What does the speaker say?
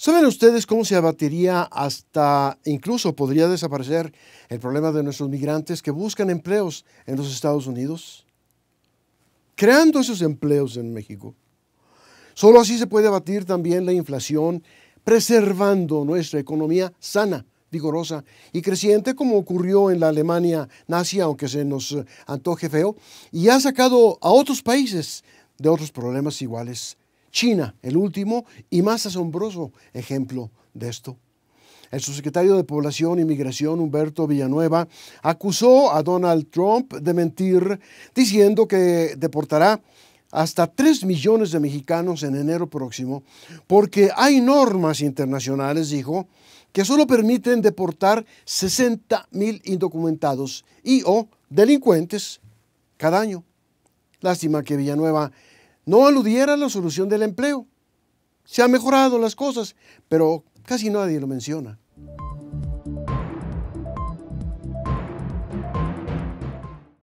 ¿Saben ustedes cómo se abatiría hasta, incluso podría desaparecer el problema de nuestros migrantes que buscan empleos en los Estados Unidos? Creando esos empleos en México. Solo así se puede abatir también la inflación, preservando nuestra economía sana, vigorosa y creciente, como ocurrió en la Alemania nazi, aunque se nos antoje feo, y ha sacado a otros países de otros problemas iguales China, el último y más asombroso ejemplo de esto. El subsecretario de Población y Migración, Humberto Villanueva, acusó a Donald Trump de mentir, diciendo que deportará hasta 3 millones de mexicanos en enero próximo, porque hay normas internacionales, dijo, que solo permiten deportar 60 mil indocumentados y o delincuentes cada año. Lástima que Villanueva no aludiera a la solución del empleo. Se han mejorado las cosas, pero casi nadie lo menciona.